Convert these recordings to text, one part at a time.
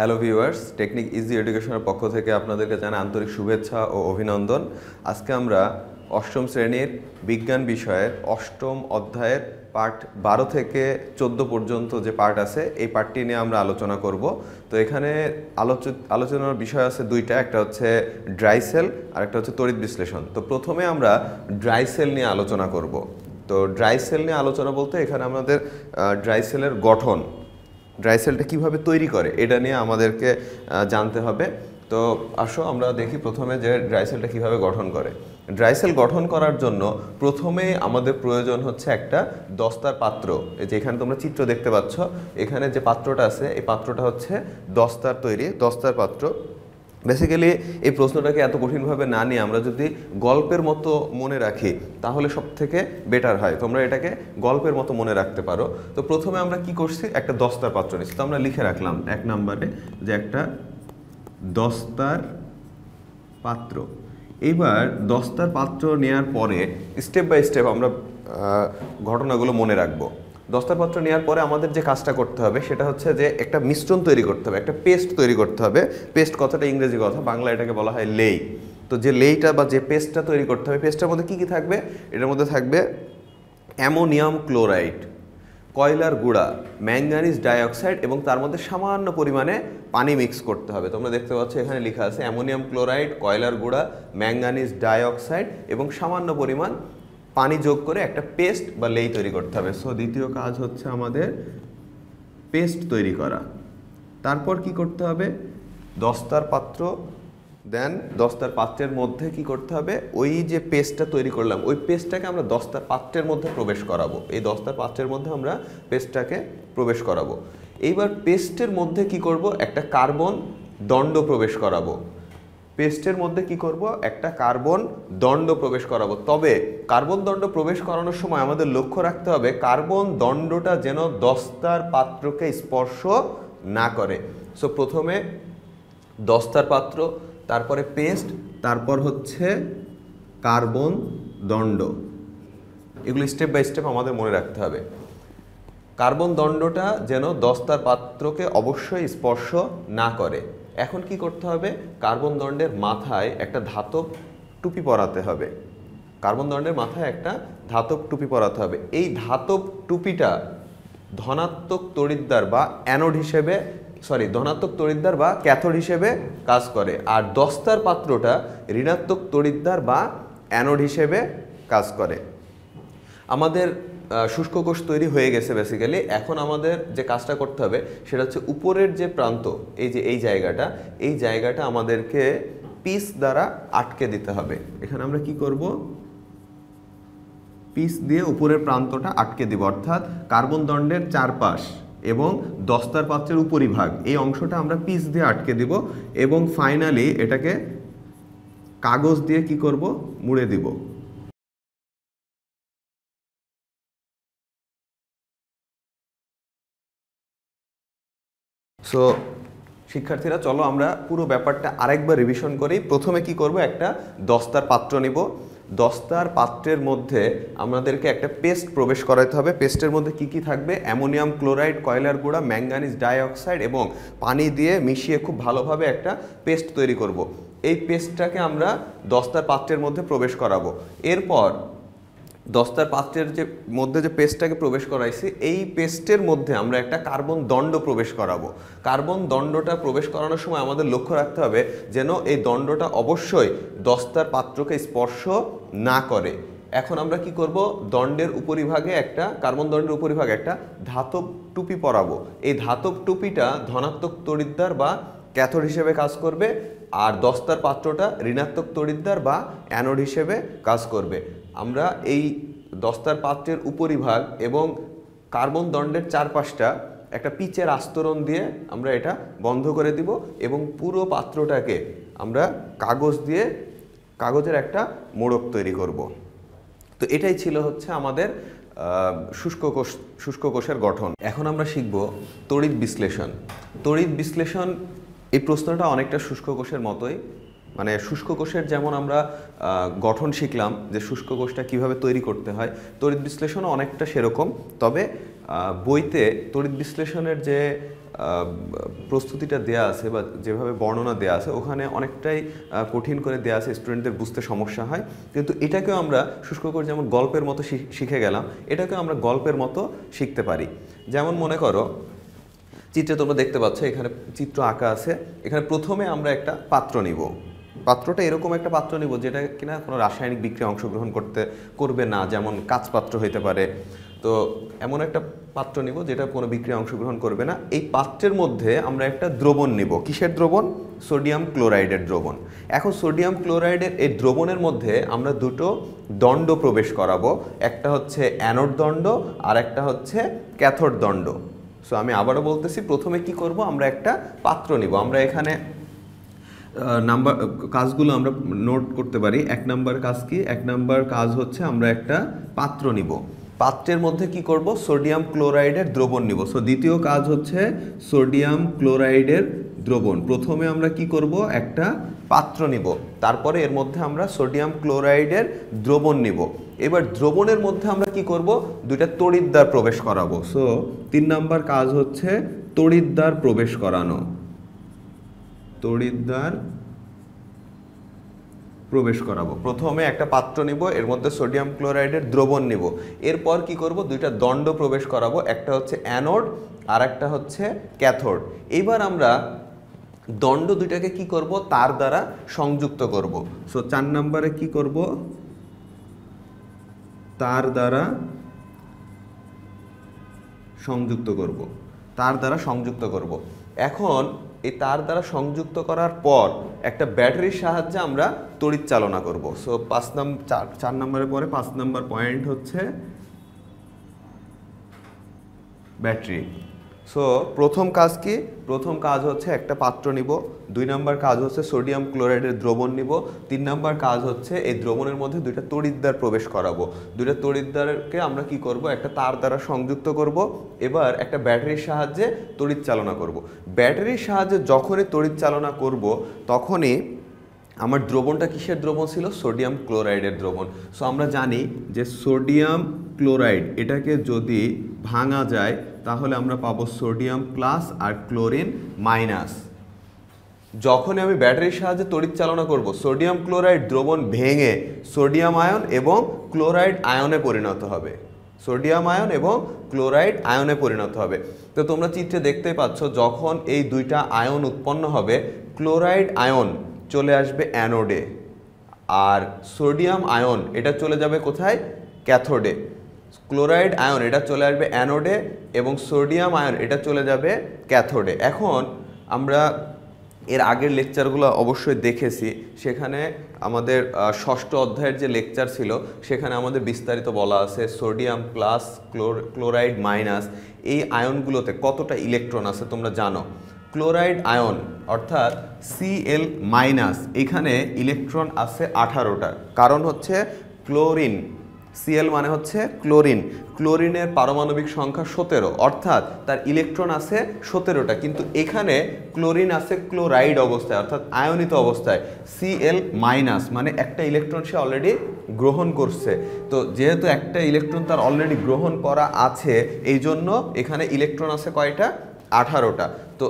Hello viewers technique easy এডুকেশনের পক্ষ থেকে আপনাদেরকে জানা আন্তরিক শুভেচ্ছা ও অভিনন্দন আজকে আমরা অষ্টম শ্রেণীর বিজ্ঞান বিষয়ের অষ্টম অধ্যায়ের পার্ট বারো থেকে ১৪ পর্যন্ত যে পার্ট আছে এই পার্টটি নিয়ে আমরা আলোচনা করব তো এখানে আলোচ আলোচনার বিষয় আছে দুইটা একটা হচ্ছে ড্রাই সেল আর একটা হচ্ছে তড়িৎ বিশ্লেষণ তো প্রথমে আমরা ড্রাই সেল নিয়ে আলোচনা করব তো ড্রাই সেল নিয়ে আলোচনা বলতে এখানে আমাদের ড্রাই সেলের গঠন ড্রাই সেলটা কীভাবে তৈরি করে এটা নিয়ে আমাদেরকে জানতে হবে তো আসো আমরা দেখি প্রথমে যে ড্রাই সেলটা কীভাবে গঠন করে ড্রাই সেল গঠন করার জন্য প্রথমে আমাদের প্রয়োজন হচ্ছে একটা দস্তার পাত্র যেখানে তোমরা চিত্র দেখতে পাচ্ছ এখানে যে পাত্রটা আছে এই পাত্রটা হচ্ছে দস্তার তৈরি দস্তার পাত্র বেসিক্যালি এই প্রশ্নটাকে এত কঠিনভাবে না নিয়ে আমরা যদি গল্পের মতো মনে রাখি তাহলে সব থেকে বেটার হয় তোমরা এটাকে গল্পের মতো মনে রাখতে পারো তো প্রথমে আমরা কি করছি একটা দস্তার পাত্র নিচ্ছি তো আমরা লিখে রাখলাম এক নাম্বারে যে একটা দস্তার পাত্র এইবার দস্তার পাত্র নেয়ার পরে স্টেপ বাই স্টেপ আমরা ঘটনাগুলো মনে রাখবো দস্তারপত্র নেওয়ার পরে আমাদের যে কাজটা করতে হবে সেটা হচ্ছে যে একটা মিশ্রণ তৈরি করতে হবে একটা পেস্ট তৈরি করতে হবে পেস্ট কথাটা ইংরেজি কথা বাংলা এটাকে বলা হয় লেই তো যে লেইটা বা যে পেস্টটা তৈরি করতে হবে পেস্টটার মধ্যে কী কী থাকবে এটার মধ্যে থাকবে অ্যামোনিয়াম ক্লোরাইড কয়লার গুঁড়া ম্যাঙ্গানিজ ডাইঅক্সাইড এবং তার মধ্যে সামান্য পরিমাণে পানি মিক্স করতে হবে তোমরা দেখতে পাচ্ছ এখানে লেখা আছে অ্যামোনিয়াম ক্লোরাইড কয়লার গুঁড়া ম্যাঙ্গানিজ ডাইঅক্সাইড এবং সামান্য পরিমাণ পানি যোগ করে একটা পেস্ট বা লেই তৈরি করতে হবে সো দ্বিতীয় কাজ হচ্ছে আমাদের পেস্ট তৈরি করা তারপর কি করতে হবে দস্তার পাত্র দেন দস্তার পাত্রের মধ্যে কি করতে হবে ওই যে পেস্টটা তৈরি করলাম ওই পেস্টটাকে আমরা দস্তার পাত্রের মধ্যে প্রবেশ করাবো এই দস্তার পাত্রের মধ্যে আমরা পেস্টটাকে প্রবেশ করাবো এইবার পেস্টের মধ্যে কি করব একটা কার্বন দণ্ড প্রবেশ করাবো পেস্টের মধ্যে কি করব একটা কার্বন দণ্ড প্রবেশ করাবো তবে কার্বন দণ্ড প্রবেশ করানোর সময় আমাদের লক্ষ্য রাখতে হবে কার্বন দণ্ডটা যেন দস্তার পাত্রকে স্পর্শ না করে সো প্রথমে দস্তার পাত্র তারপরে পেস্ট তারপর হচ্ছে কার্বন দণ্ড এগুলো স্টেপ বাই স্টেপ আমাদের মনে রাখতে হবে কার্বন দণ্ডটা যেন দস্তার পাত্রকে অবশ্যই স্পর্শ না করে এখন কি করতে হবে কার্বন দণ্ডের মাথায় একটা ধাতব টুপি পরাতে হবে কার্বন দণ্ডের মাথায় একটা ধাতব টুপি পরাতে হবে এই ধাতব টুপিটা ধনাত্মক তরিদ্দার বা অ্যানোড হিসেবে সরি ধনাত্মক তরিদ্দার বা ক্যাথোড হিসেবে কাজ করে আর দস্তার পাত্রটা ঋণাত্মক তরিদ্দার বা অ্যানোড হিসেবে কাজ করে আমাদের শুষ্ক কোষ তৈরি হয়ে গেছে বেসিক্যালি এখন আমাদের যে কাজটা করতে হবে সেটা হচ্ছে উপরের যে প্রান্ত এই যে এই জায়গাটা এই জায়গাটা আমাদেরকে পিস দ্বারা আটকে দিতে হবে এখানে আমরা কি করব পিস দিয়ে উপরের প্রান্তটা আটকে দিব অর্থাৎ কার্বন দণ্ডের চারপাশ এবং দস্তার পাত্রের উপরিভাগ এই অংশটা আমরা পিস দিয়ে আটকে দিব এবং ফাইনালি এটাকে কাগজ দিয়ে কি করব মুড়ে দিব সো শিক্ষার্থীরা চলো আমরা পুরো ব্যাপারটা আরেকবার রিভিশন করি প্রথমে কি করব একটা দস্তার পাত্র নিব দস্তার পাত্রের মধ্যে আমাদেরকে একটা পেস্ট প্রবেশ করাতে হবে পেস্টের মধ্যে কি কি থাকবে অ্যামোনিয়াম ক্লোরাইড কয়লার গুঁড়া ম্যাঙ্গানিজ ডাইঅক্সাইড এবং পানি দিয়ে মিশিয়ে খুব ভালোভাবে একটা পেস্ট তৈরি করব। এই পেস্টটাকে আমরা দস্তার পাত্রের মধ্যে প্রবেশ করাবো এরপর দস্তার পাত্রের যে মধ্যে যে পেস্টটাকে প্রবেশ করাইছি এই পেস্টের মধ্যে আমরা একটা কার্বন দণ্ড প্রবেশ করাবো কার্বন দণ্ডটা প্রবেশ করানোর সময় আমাদের লক্ষ্য রাখতে হবে যেন এই দণ্ডটা অবশ্যই দস্তার পাত্রকে স্পর্শ না করে এখন আমরা কি করব দণ্ডের উপরিভাগে একটা কার্বন দণ্ডের উপরিভাগে একটা ধাতব টুপি পরাবো এই ধাতব টুপিটা ধনাত্মক তরিদ্দার বা ক্যাথড হিসেবে কাজ করবে আর দস্তার পাত্রটা ঋণাত্মক তরিদ্দার বা অ্যানোড হিসেবে কাজ করবে আমরা এই দস্তার পাত্রের উপরিভাগ এবং কার্বন দণ্ডের চারপাশটা একটা পিচের আস্তরণ দিয়ে আমরা এটা বন্ধ করে দিব এবং পুরো পাত্রটাকে আমরা কাগজ দিয়ে কাগজের একটা মোড়ক তৈরি করব। তো এটাই ছিল হচ্ছে আমাদের শুষ্ক কোষ শুষ্ক কোষের গঠন এখন আমরা শিখব তড়িৎ বিশ্লেষণ তড়িৎ বিশ্লেষণ এই প্রশ্নটা অনেকটা শুষ্ক কোষের মতোই মানে শুষ্ক কোষের যেমন আমরা গঠন শিখলাম যে শুষ্ক কোষটা কীভাবে তৈরি করতে হয় তড়িৎ বিশ্লেষণও অনেকটা সেরকম তবে বইতে তড়িৎ বিশ্লেষণের যে প্রস্তুতিটা দেয়া আছে বা যেভাবে বর্ণনা দেয়া আছে ওখানে অনেকটাই কঠিন করে দেয়া আছে স্টুডেন্টদের বুঝতে সমস্যা হয় কিন্তু এটাকেও আমরা শুষ্ক করে যেমন গল্পের মতো শিখে গেলাম এটাকেও আমরা গল্পের মতো শিখতে পারি যেমন মনে করো চিত্রে তোমরা দেখতে পাচ্ছ এখানে চিত্র আঁকা আছে এখানে প্রথমে আমরা একটা পাত্র নিব পাত্রটা এরকম একটা পাত্র নিব যেটা কিনা কোনো রাসায়নিক বিক্রিয়া অংশগ্রহণ করতে করবে না যেমন কাঁচ পাত্র হইতে পারে তো এমন একটা পাত্র নিব যেটা কোনো বিক্রিয়া অংশগ্রহণ করবে না এই পাত্রের মধ্যে আমরা একটা দ্রবণ নিব কিসের দ্রবণ সোডিয়াম ক্লোরাইডের দ্রবণ এখন সোডিয়াম ক্লোরাইডের এই দ্রবণের মধ্যে আমরা দুটো দণ্ড প্রবেশ করাবো একটা হচ্ছে অ্যানোড দণ্ড আর একটা হচ্ছে ক্যাথোড দণ্ড সো আমি আবারও বলতেছি প্রথমে কি করব আমরা একটা পাত্র নিব আমরা এখানে নাম্বার কাজগুলো আমরা নোট করতে পারি এক নাম্বার কাজ কি এক নাম্বার কাজ হচ্ছে আমরা একটা পাত্র নিব পাত্রের মধ্যে কি করব সোডিয়াম ক্লোরাইডের দ্রবণ নিব সো দ্বিতীয় কাজ হচ্ছে সোডিয়াম ক্লোরাইডের দ্রবণ প্রথমে আমরা কি করব একটা পাত্র নিব তারপরে এর মধ্যে আমরা সোডিয়াম ক্লোরাইডের দ্রবণ নিব এবার দ্রবণের মধ্যে আমরা কি করব দুইটা তড়িদ্দার প্রবেশ করাবো সো তিন নাম্বার কাজ হচ্ছে তড়িদ্দার প্রবেশ করানো তড়িদ্বার প্রবেশ করাবো প্রথমে একটা পাত্র নিব এর মধ্যে সোডিয়াম ক্লোরাইডের দ্রবণ নিব এরপর কি করব দুইটা দণ্ড প্রবেশ করাবো একটা হচ্ছে অ্যানোড আর একটা হচ্ছে ক্যাথোড এইবার আমরা দণ্ড দুইটাকে কি করব তার দ্বারা সংযুক্ত করব সো চার নম্বরে কি করব তার দ্বারা সংযুক্ত করব তার দ্বারা সংযুক্ত করব এখন এই তার দ্বারা সংযুক্ত করার পর একটা ব্যাটারির সাহায্যে আমরা তড়িৎ চালনা করব সো পাঁচ নম্বর চার চার নম্বরের পরে পাঁচ নম্বর পয়েন্ট হচ্ছে ব্যাটারি সো প্রথম কাজ কি প্রথম কাজ হচ্ছে একটা পাত্র নিব দুই নম্বর কাজ হচ্ছে সোডিয়াম ক্লোরাইডের দ্রবণ নিব তিন নম্বর কাজ হচ্ছে এই দ্রবণের মধ্যে দুইটা তড়িদ্দার প্রবেশ করাবো দুইটা তড়িদ্দারকে আমরা কি করব একটা তার দ্বারা সংযুক্ত করব এবার একটা ব্যাটারির সাহায্যে তড়িৎ চালনা করব। ব্যাটারির সাহায্যে যখনই তড়িৎ চালনা করব তখনই আমার দ্রবণটা কিসের দ্রবণ ছিল সোডিয়াম ক্লোরাইডের দ্রবণ সো আমরা জানি যে সোডিয়াম ক্লোরাইড এটাকে যদি ভাঙা যায় তাহলে আমরা পাবো সোডিয়াম প্লাস আর ক্লোরিন মাইনাস যখন আমি ব্যাটারির সাহায্যে তড়িৎ চালনা করব সোডিয়াম ক্লোরাইড দ্রবণ ভেঙে সোডিয়াম আয়ন এবং ক্লোরাইড আয়নে পরিণত হবে সোডিয়াম আয়ন এবং ক্লোরাইড আয়নে পরিণত হবে তো তোমরা চিত্রে দেখতে পাচ্ছ যখন এই দুইটা আয়ন উৎপন্ন হবে ক্লোরাইড আয়ন চলে আসবে অ্যানোডে আর সোডিয়াম আয়ন এটা চলে যাবে কোথায় ক্যাথোডে ক্লোরাইড আয়ন এটা চলে আসবে অ্যানোডে এবং সোডিয়াম আয়ন এটা চলে যাবে ক্যাথোডে এখন আমরা এর আগের লেকচারগুলো অবশ্যই দেখেছি সেখানে আমাদের ষষ্ঠ অধ্যায়ের যে লেকচার ছিল সেখানে আমাদের বিস্তারিত বলা আছে সোডিয়াম প্লাস ক্লোরাইড মাইনাস এই আয়নগুলোতে কতটা ইলেকট্রন আছে তোমরা জানো ক্লোরাইড আয়ন অর্থাৎ সিএল মাইনাস এখানে ইলেকট্রন আছে আঠারোটা কারণ হচ্ছে ক্লোরিন সিএল মানে হচ্ছে ক্লোরিন ক্লোরিনের পারমাণবিক সংখ্যা সতেরো অর্থাৎ তার ইলেকট্রন আছে সতেরোটা কিন্তু এখানে ক্লোরিন আছে ক্লোরাইড অবস্থায় অর্থাৎ আয়নিত অবস্থায় সিএল মাইনাস মানে একটা ইলেকট্রন সে অলরেডি গ্রহণ করছে তো যেহেতু একটা ইলেকট্রন তার অলরেডি গ্রহণ করা আছে এই জন্য এখানে ইলেকট্রন আছে কয়টা আঠারোটা তো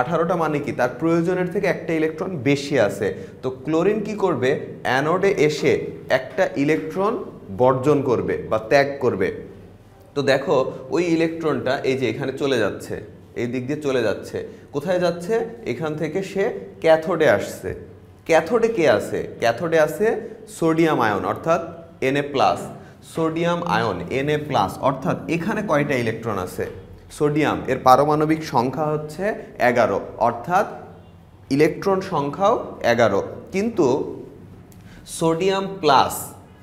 আঠারোটা মানে কি তার প্রয়োজনের থেকে একটা ইলেকট্রন বেশি আছে তো ক্লোরিন কি করবে অ্যানোডে এসে একটা ইলেকট্রন বর্জন করবে বা ত্যাগ করবে তো দেখো ওই ইলেকট্রনটা এই যে এখানে চলে যাচ্ছে এই দিক দিয়ে চলে যাচ্ছে কোথায় যাচ্ছে এখান থেকে সে ক্যাথোডে আসছে ক্যাথোডে কে আছে ক্যাথোডে আছে সোডিয়াম আয়ন অর্থাৎ এনএ প্লাস সোডিয়াম আয়ন এনএ প্লাস অর্থাৎ এখানে কয়টা ইলেকট্রন আছে সোডিয়াম এর পারমাণবিক সংখ্যা হচ্ছে এগারো অর্থাৎ ইলেকট্রন সংখ্যাও এগারো কিন্তু সোডিয়াম প্লাস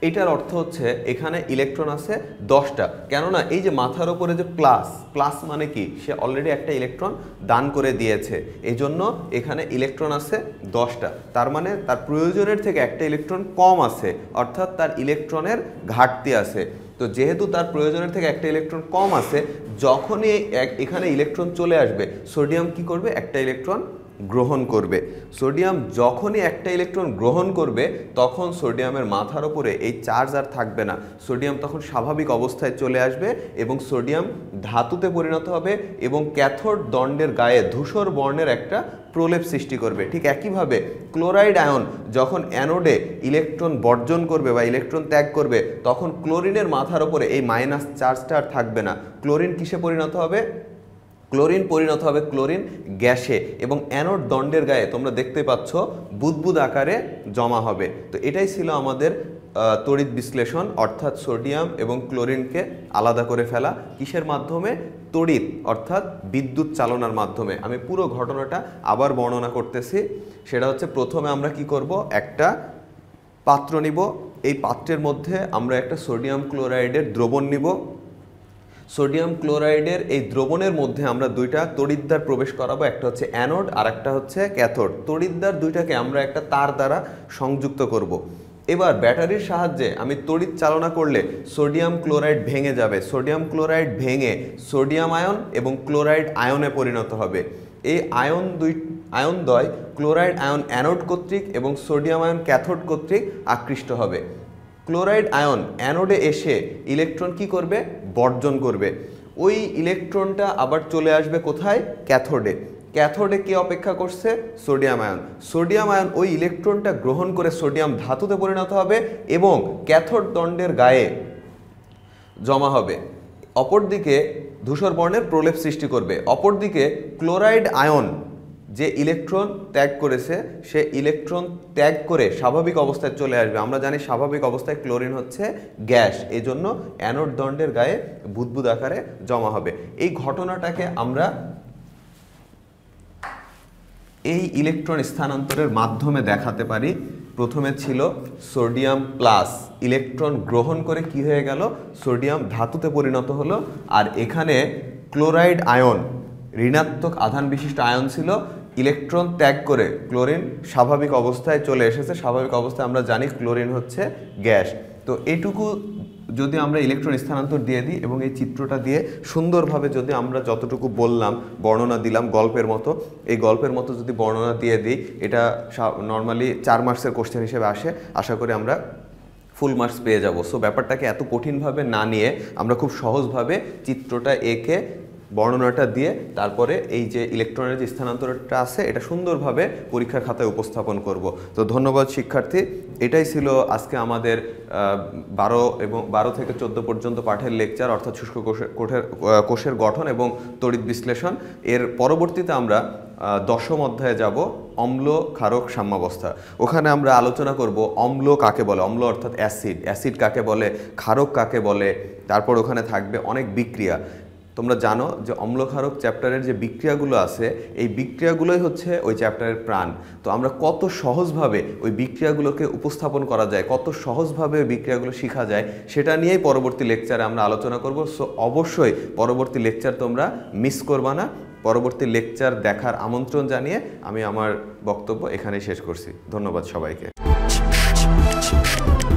এটার অর্থ হচ্ছে এখানে ইলেকট্রন আছে দশটা কেননা এই যে মাথার ওপরে যে প্লাস প্লাস মানে কি সে অলরেডি একটা ইলেকট্রন দান করে দিয়েছে এই জন্য এখানে ইলেকট্রন আছে দশটা তার মানে তার প্রয়োজনের থেকে একটা ইলেকট্রন কম আছে অর্থাৎ তার ইলেকট্রনের ঘাটতি আছে তো যেহেতু তার প্রয়োজনের থেকে একটা ইলেকট্রন কম আছে যখনই এখানে ইলেকট্রন চলে আসবে সোডিয়াম কি করবে একটা ইলেকট্রন গ্রহণ করবে সোডিয়াম যখনই একটা ইলেকট্রন গ্রহণ করবে তখন সোডিয়ামের মাথার ওপরে এই চার্জ আর থাকবে না সোডিয়াম তখন স্বাভাবিক অবস্থায় চলে আসবে এবং সোডিয়াম ধাতুতে পরিণত হবে এবং ক্যাথোড দণ্ডের গায়ে ধূসর বর্ণের একটা প্রলেপ সৃষ্টি করবে ঠিক একইভাবে ক্লোরাইড আয়ন যখন অ্যানোডে ইলেকট্রন বর্জন করবে বা ইলেকট্রন ত্যাগ করবে তখন ক্লোরিনের মাথার ওপরে এই মাইনাস চার্জটা আর থাকবে না ক্লোরিন কিসে পরিণত হবে ক্লোরিন পরিণত হবে ক্লোরিন গ্যাসে এবং অ্যানোড দণ্ডের গায়ে তোমরা দেখতে পাচ্ছ বুদবুদ আকারে জমা হবে তো এটাই ছিল আমাদের তড়িৎ বিশ্লেষণ অর্থাৎ সোডিয়াম এবং ক্লোরিনকে আলাদা করে ফেলা কিসের মাধ্যমে তড়িৎ অর্থাৎ বিদ্যুৎ চালনার মাধ্যমে আমি পুরো ঘটনাটা আবার বর্ণনা করতেছি সেটা হচ্ছে প্রথমে আমরা কি করব একটা পাত্র নিব এই পাত্রের মধ্যে আমরা একটা সোডিয়াম ক্লোরাইডের দ্রবণ নিব সোডিয়াম ক্লোরাইডের এই দ্রবণের মধ্যে আমরা দুইটা তড়িদ্বার প্রবেশ করাবো একটা হচ্ছে অ্যানোড আর একটা হচ্ছে ক্যাথোড তড়িদ্বার দুইটাকে আমরা একটা তার দ্বারা সংযুক্ত করব। এবার ব্যাটারির সাহায্যে আমি তড়িৎ চালনা করলে সোডিয়াম ক্লোরাইড ভেঙে যাবে সোডিয়াম ক্লোরাইড ভেঙে সোডিয়াম আয়ন এবং ক্লোরাইড আয়নে পরিণত হবে এই আয়ন দুই আয়নদ্বয় ক্লোরাইড আয়ন অ্যানোড কর্তৃক এবং সোডিয়াম আয়ন ক্যাথোড কর্তৃক আকৃষ্ট হবে ক্লোরাইড আয়ন অ্যানোডে এসে ইলেকট্রন কি করবে বর্জন করবে ওই ইলেকট্রনটা আবার চলে আসবে কোথায় ক্যাথোডে ক্যাথোডে কে অপেক্ষা করছে সোডিয়াম আয়ন সোডিয়াম আয়ন ওই ইলেকট্রনটা গ্রহণ করে সোডিয়াম ধাতুতে পরিণত হবে এবং ক্যাথোড দণ্ডের গায়ে জমা হবে অপরদিকে ধূসর বর্ণের প্রলেপ সৃষ্টি করবে অপরদিকে ক্লোরাইড আয়ন যে ইলেকট্রন ত্যাগ করেছে সে ইলেকট্রন ত্যাগ করে স্বাভাবিক অবস্থায় চলে আসবে আমরা জানি স্বাভাবিক অবস্থায় ক্লোরিন হচ্ছে গ্যাস এই জন্য অ্যানোড দণ্ডের গায়ে বুদবুদ আকারে জমা হবে এই ঘটনাটাকে আমরা এই ইলেকট্রন স্থানান্তরের মাধ্যমে দেখাতে পারি প্রথমে ছিল সোডিয়াম প্লাস ইলেকট্রন গ্রহণ করে কি হয়ে গেল সোডিয়াম ধাতুতে পরিণত হলো আর এখানে ক্লোরাইড আয়ন ঋণাত্মক আধান বিশিষ্ট আয়ন ছিল ইলেকট্রন ত্যাগ করে ক্লোরিন স্বাভাবিক অবস্থায় চলে এসেছে স্বাভাবিক অবস্থায় আমরা জানি ক্লোরিন হচ্ছে গ্যাস তো এটুকু যদি আমরা ইলেকট্রন স্থানান্তর দিয়ে দিই এবং এই চিত্রটা দিয়ে সুন্দরভাবে যদি আমরা যতটুকু বললাম বর্ণনা দিলাম গল্পের মতো এই গল্পের মতো যদি বর্ণনা দিয়ে দিই এটা নর্মালি চার মার্কসের কোশ্চেন হিসেবে আসে আশা করি আমরা ফুল মার্কস পেয়ে যাব সো ব্যাপারটাকে এত কঠিনভাবে না নিয়ে আমরা খুব সহজভাবে চিত্রটা এঁকে বর্ণনাটা দিয়ে তারপরে এই যে ইলেকট্রনের যে স্থানান্তরটা আছে এটা সুন্দরভাবে পরীক্ষার খাতায় উপস্থাপন করব তো ধন্যবাদ শিক্ষার্থী এটাই ছিল আজকে আমাদের বারো এবং বারো থেকে চোদ্দো পর্যন্ত পাঠের লেকচার অর্থাৎ শুষ্ক কোষের কোষের গঠন এবং তড়িৎ বিশ্লেষণ এর পরবর্তীতে আমরা দশম অধ্যায়ে যাব অম্ল ক্ষারক সাম্যাবস্থা ওখানে আমরা আলোচনা করব অম্ল কাকে বলে অম্ল অর্থাৎ অ্যাসিড অ্যাসিড কাকে বলে ক্ষারক কাকে বলে তারপর ওখানে থাকবে অনেক বিক্রিয়া তোমরা জানো যে অম্লক্ষারক চ্যাপ্টারের যে বিক্রিয়াগুলো আছে এই বিক্রিয়াগুলোই হচ্ছে ওই চ্যাপ্টারের প্রাণ তো আমরা কত সহজভাবে ওই বিক্রিয়াগুলোকে উপস্থাপন করা যায় কত সহজভাবে ওই বিক্রিয়াগুলো শেখা যায় সেটা নিয়েই পরবর্তী লেকচারে আমরা আলোচনা করব সো অবশ্যই পরবর্তী লেকচার তোমরা মিস করবা না পরবর্তী লেকচার দেখার আমন্ত্রণ জানিয়ে আমি আমার বক্তব্য এখানেই শেষ করছি ধন্যবাদ সবাইকে